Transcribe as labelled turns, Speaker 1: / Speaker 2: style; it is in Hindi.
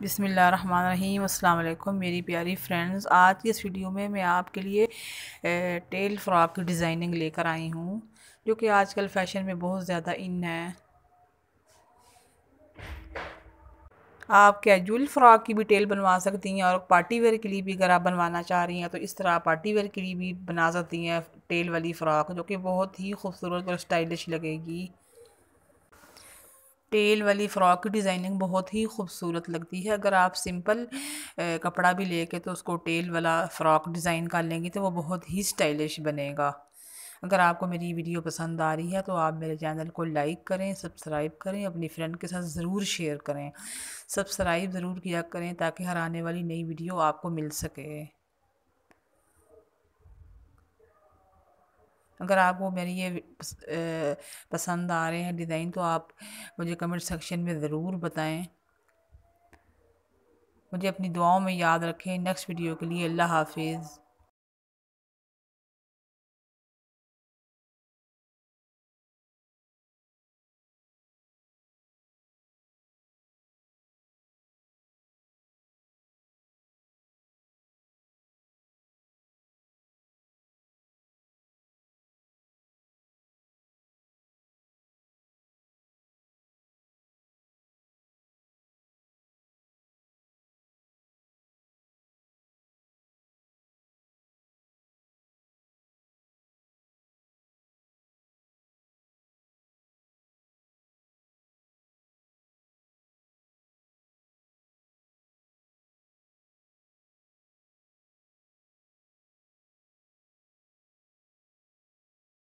Speaker 1: बिसमीम् अल्लाम मेरी प्यारी फ्रेंड्स आज की इस वीडियो में मैं आपके लिए टेल फ्रॉक की डिज़ाइनिंग लेकर आई हूँ जो कि आजकल फ़ैशन में बहुत ज़्यादा इन है आप कैजुअल फ्रॉक की भी टेल बनवा सकती हैं और पार्टी वेयर के लिए भी अगर आप बनवाना चाह रही हैं तो इस तरह पार्टी वेयर के लिए भी बना सकती हैं टेल वाली फ़्रॉक जो कि बहुत ही खूबसूरत और स्टाइलिश लगेगी टेल वाली फ़्रॉक की डिज़ाइनिंग बहुत ही खूबसूरत लगती है अगर आप सिंपल कपड़ा भी लेके तो उसको टेल वाला फ़्रॉक डिज़ाइन कर लेंगी तो वो बहुत ही स्टाइलिश बनेगा अगर आपको मेरी वीडियो पसंद आ रही है तो आप मेरे चैनल को लाइक करें सब्सक्राइब करें अपनी फ्रेंड के साथ ज़रूर शेयर करें सब्सक्राइब ज़रूर किया करें ताकि हर आने वाली नई वीडियो आपको मिल सके अगर आपको मेरे ये पसंद आ रहे हैं डिज़ाइन तो आप मुझे कमेंट सेक्शन में ज़रूर बताएं मुझे अपनी दुआओं में याद रखें नेक्स्ट वीडियो के लिए अल्लाह हाफिज़